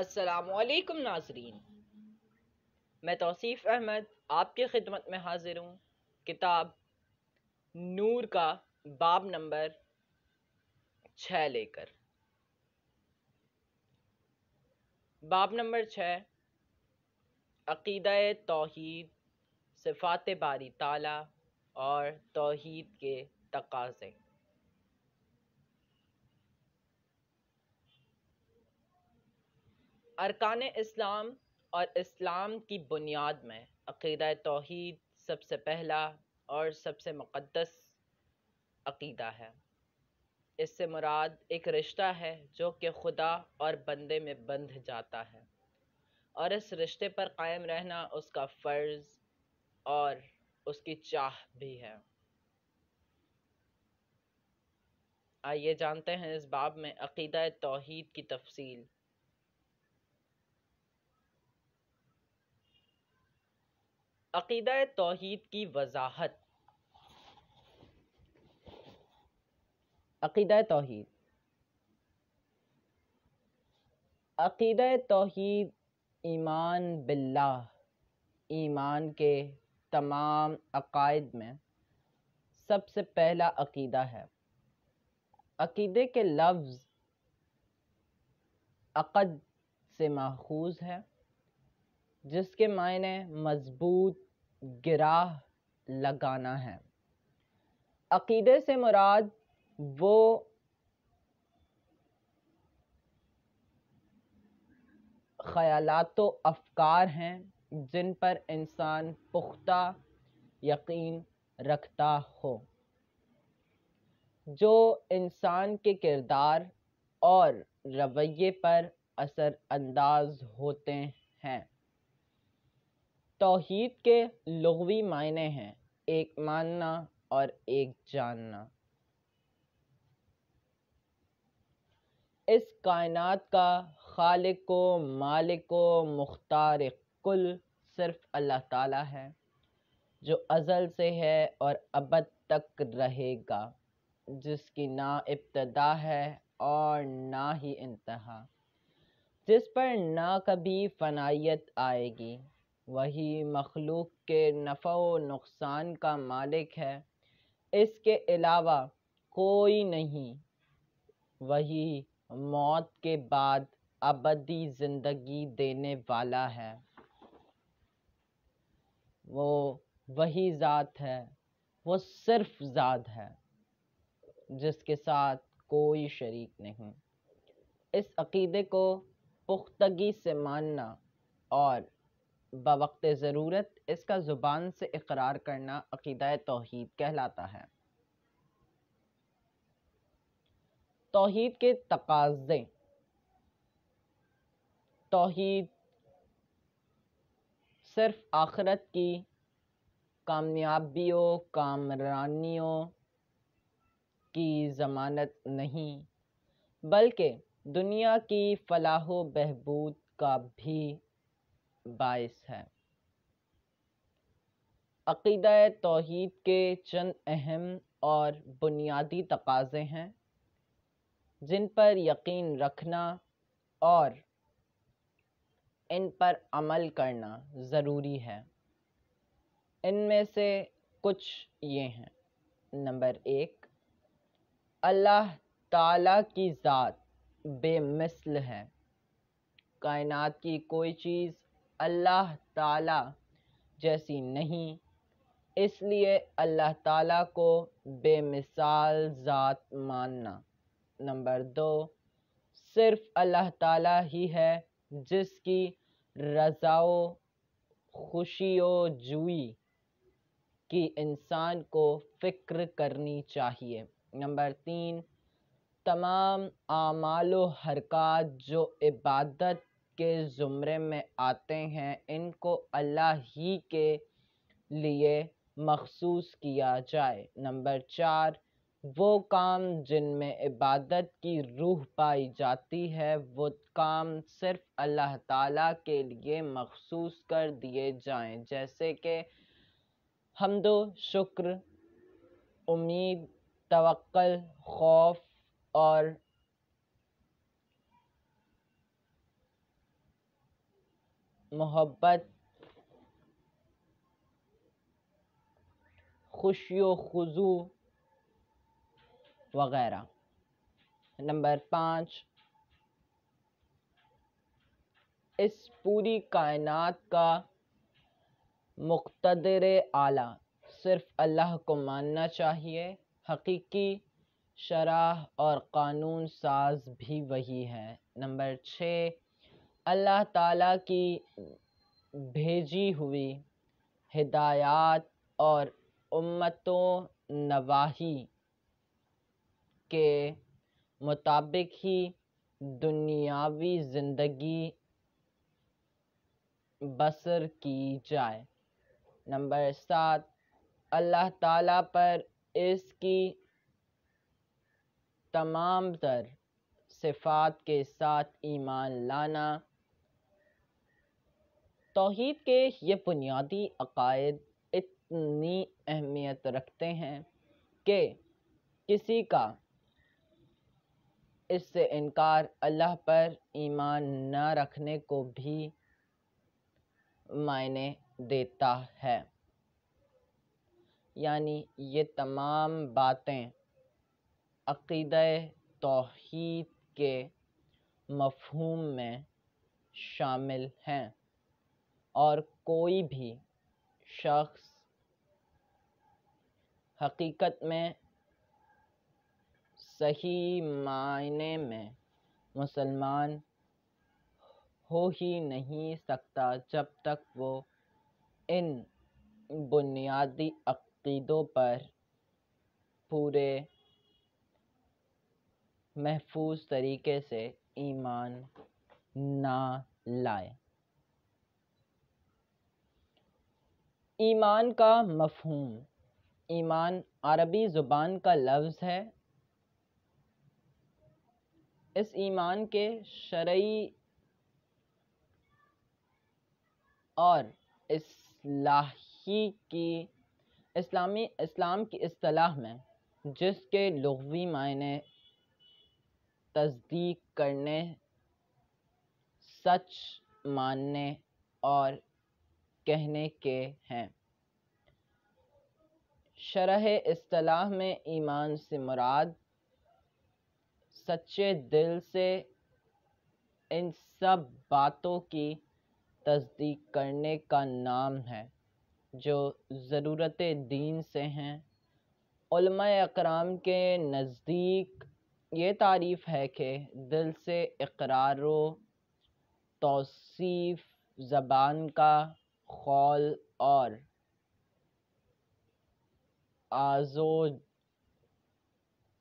असलकम नाजरीन मैं तौसीफ़ अहमद आपकी खिदमत में हाजिर हूँ किताब नूर का बाब नंबर छः लेकर बाब नंबर छः अकीद तोहद सिफात बारी ताला और तोहद के तकाज़े अरकान इस्लाम और इस्लाम की बुनियाद में अक़ीद तोहद सबसे पहला और सबसे मुक़दस अक़ीदा है इससे मुराद एक रिश्ता है जो कि खुदा और बंदे में बंध जाता है और इस रिश्ते पर कायम रहना उसका फ़र्ज़ और उसकी चाह भी है आइए जानते हैं इस बाब में अक़ीदा तोहद की तफसील अकीद तोहद की वजाहत अकीद तोहद अकीद तोहद ईमान बिल्ला ईमान के तमाम अकायद में सबसे पहला अकीदा है अकीदे के लफ्ज़ अक़द से माखूज है जिसके मायने मजबूत गिराह लगाना है अकीदे से मुराद वो ख्यालात अफकार हैं जिन पर इंसान पुख्ता यकीन रखता हो जो इंसान के किरदार और रवैये पर असर अंदाज होते हैं तोहद के लघवी मायने हैं एक मानना और एक जानना इस कायनात का खालिको मालिको मालिक मुख्तार कुल सिर्फ अल्लाह ताला है जो अज़ल से है और अबद तक रहेगा जिसकी ना इब्तदा है और ना ही इंतहा जिस पर ना कभी फनाइत आएगी वही मखलूक के नफ़ा व नुकसान का मालिक है इसके अलावा कोई नहीं वही मौत के बाद अबदी ज़िंदगी देने वाला है वो वही ज़ात है वो सिर्फ ज़ात है जिसके साथ कोई शरीक नहीं इस अकीदे को पुख्तगी से मानना और बवक्त ज़रूरत इसका ज़ुबान से इकरार करना अक़ीदा तोहद कहलाता है तोहद के तकाजे तोहद सिर्फ आखरत की कामयाबियों कामरानियों की ज़मानत नहीं बल्कि दुनिया की फलाह बहबूद का भी बायस है अक़ीद तोहद के चंद अहम और बुनियादी तकाज़े हैं जिन पर यकीन रखना और इन पर अमल करना ज़रूरी है इनमें से कुछ ये हैं नंबर एक अल्लाह ताला की ज़ात बेमिसल है कायनात की कोई चीज़ अल्लाह ताला जैसी नहीं इसलिए अल्लाह ताला को बेमिसाल ज़ात मानना नंबर दो सिर्फ अल्लाह ताला ही है जिसकी रज़ाओ खुशियो जुई की इंसान को फ़िक्र करनी चाहिए नंबर तीन तमाम आमाल हरकत जो इबादत के ज़ुमरे में आते हैं इनको अल्लाह ही के लिए मखसूस किया जाए नंबर चार वो काम जिनमें इबादत की रूह पाई जाती है वो काम सिर्फ अल्लाह ताला के लिए मखसूस कर दिए जाएं जैसे कि हमदो शुक्र उम्मीद तवक्ल खौफ और मोहब्बत खुशी खुजू वगैरह नंबर पाँच इस पूरी कायनात का मुख्तर आला सिर्फ अल्लाह को मानना चाहिए हकीकी शराह और कानून साज भी वही है नंबर छः अल्लाह ताला की भेजी हुई हिदायत और उम्मतों नवाही के मुताबिक ही दुनियावी ज़िंदगी बसर की जाए नंबर सात अल्लाह ताला पर इसकी तमाम तर सिफात के साथ ईमान लाना तोहद के ये बुनियादी अकायद इतनी अहमियत रखते हैं कि किसी का इससे इनकार अल्लाह पर ईमान न रखने को भी मायने देता है यानी ये तमाम बातें अक़ीद तोहद के मफहूम में शामिल हैं और कोई भी शख्स हकीकत में सही मायने में मुसलमान हो ही नहीं सकता जब तक वो इन बुनियादी अकीदों पर पूरे महफूज तरीके से ईमान ना लाए ईमान का मफहूम ईमान अरबी ज़ुबान का लफ्ज़ है इस ईमान के शरई और इस्लाही की इस्लामी इस्लाम की असलाह में जिसके लघवी मायने तस्दीक करने सच मानने और कहने के हैं शरह असलाह में ईमान से मुराद सच्चे दिल से इन सब बातों की तस्दीक करने का नाम है जो ज़रूरत दीन से हैं अकराम के नज़दीक ये तारीफ़ है कि दिल से इकरारो तोसीफ़ ज़बान का ख्वाल और आज़ो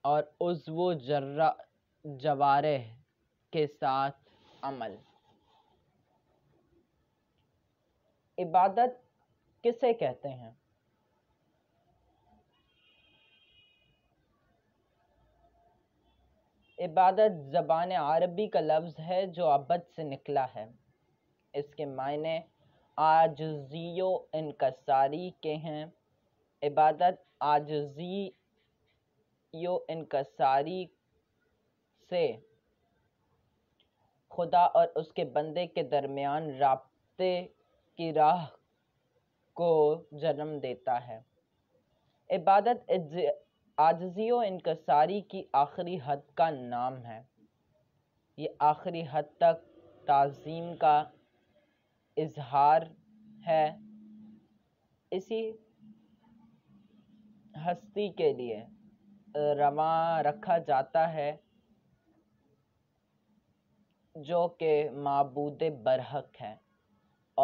और उज्व जर्रा जवारे के साथ अमल इबादत किसे कहते हैं इबादत ज़बान अरबी का लफ्ज़ है जो अबद से निकला है इसके मायने आजज़ी इनकसारी के हैं इबादत आजज़ी इनकसारी से खुदा और उसके बंदे के दरमियान रबते की राह को जन्म देता है इबादत आजजी इनकसारी की आखिरी हद का नाम है ये आखिरी हद तक तज़ीम का इजहार है इसी हस्ती के लिए रवा रखा जाता है जो कि मबूद बरहक है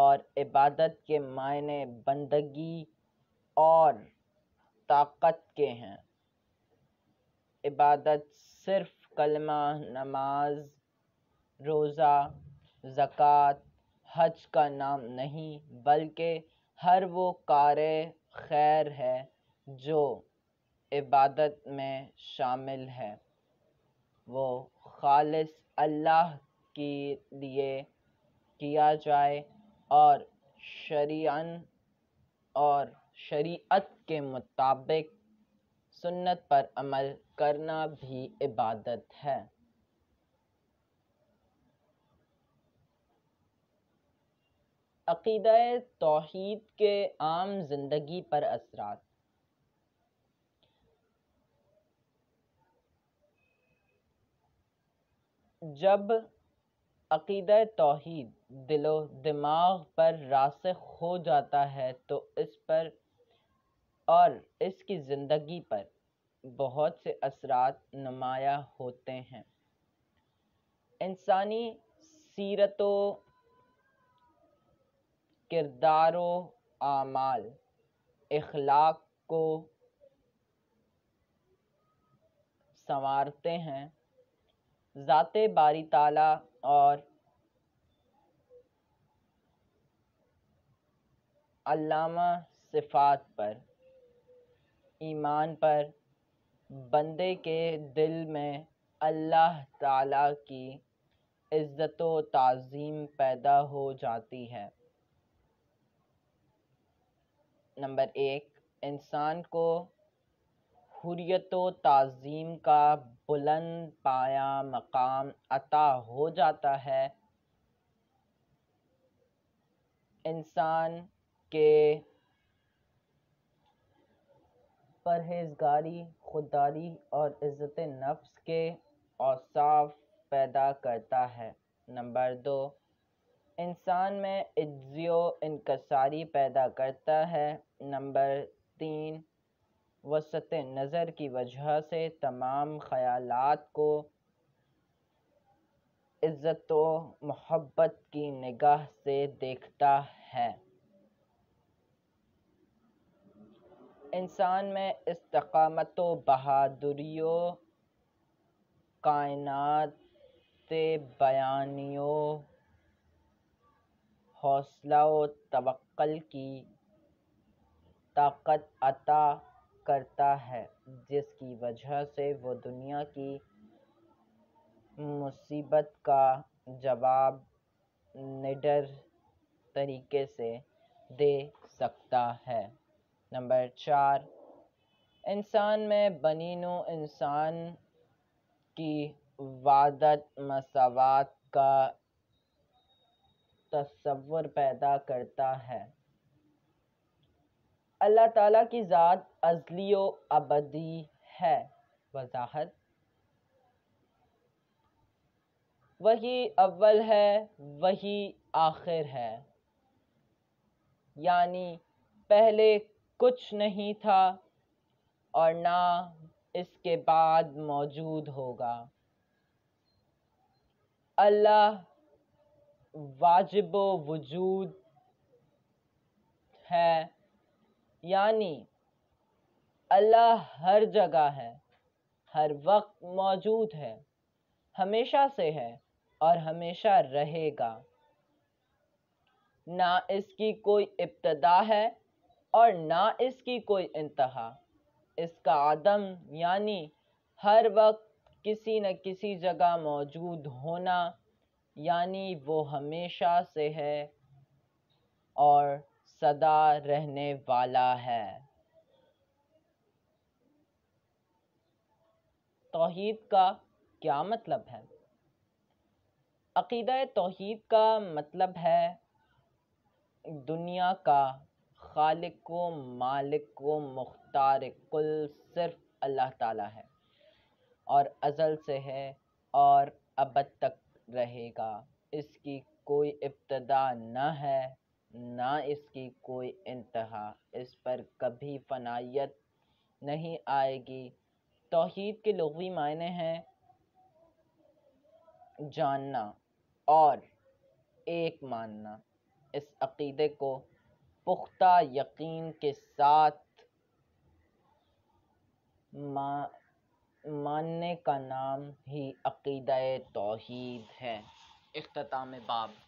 और इबादत के मायने बंदगी और ताकत के हैं इबादत सिर्फ कलमा नमाज रोज़ा ज़क़़त हज का नाम नहीं बल्कि हर वो कार खैर है जो इबादत में शामिल है वो खालिस अल्लाह के लिए किया जाए और शरीयन और शरीयत के मुताबिक सुन्नत पर अमल करना भी इबादत है अक़ीद तोहद के आम ज़िंदगी पर असरा जब अक़ीद तोहद दिलो दिमाग पर रासख हो जाता है तो इस पर और इसकी ज़िंदगी पर बहुत से असरा नुमाया होते हैं इंसानी सीरत किरदार आमाल इखलाक़ को संवारते हैं ज़ाते बारी ताला और अल्लामा सिफात पर ईमान पर बंदे के दिल में अल्लाह ताला की इज़्ज़त व तज़ीम पैदा हो जाती है नंबर एक इंसान को हुरियत तज़ीम का बुलंद पाया मकाम अता हो जाता है इंसान के परहेजगारी खुददारी और इज़्ज़त नफ्स के औसाफ पैदा करता है नंबर दो इंसान में इज्ज़ो इनकसारी पैदा करता है नंबर तीन वसत नज़र की वजह से तमाम ख़यालात को इज़्ज़त व मोहब्बत की निगाह से देखता है इंसान में इस्तकामत बहादुरी कायनात बयानियों हौसला व तवक्ल की ताकत अता करता है जिसकी वजह से वो दुनिया की मुसीबत का जवाब निडर तरीके से दे सकता है नंबर चार इंसान में बनी इंसान की वादत मसावत का तस्वर पैदा करता है अल्लाह ताला की ज़ात अजली व अबदी है वजाहत वही अव्वल है वही आखिर है यानी पहले कुछ नहीं था और ना इसके बाद मौजूद होगा अल्लाह वाजिब वजूद है यानी अल्लाह हर जगह है हर वक्त मौजूद है हमेशा से है और हमेशा रहेगा ना इसकी कोई इब्तदा है और ना इसकी कोई इंतहा इसका आदम यानी हर वक्त किसी न किसी जगह मौजूद होना यानी वो हमेशा से है और सदा रहने वाला है तोहद का क्या मतलब है अकीद तोहद का मतलब है दुनिया का खालिक को मालिक को मुख्तार कुल सिर्फ अल्लाह ताला है और अज़ल से है और अब तक रहेगा इसकी कोई इब्तदा न है ना इसकी कोई इंतहा इस पर कभी फनायत नहीं आएगी तोहद के लघवी मायने हैं जानना और एक मानना इस अकीदे को पुख्ता यकीन के साथ मा मानने का नाम ही अक़ीदा तोहद है अख्ताम बाब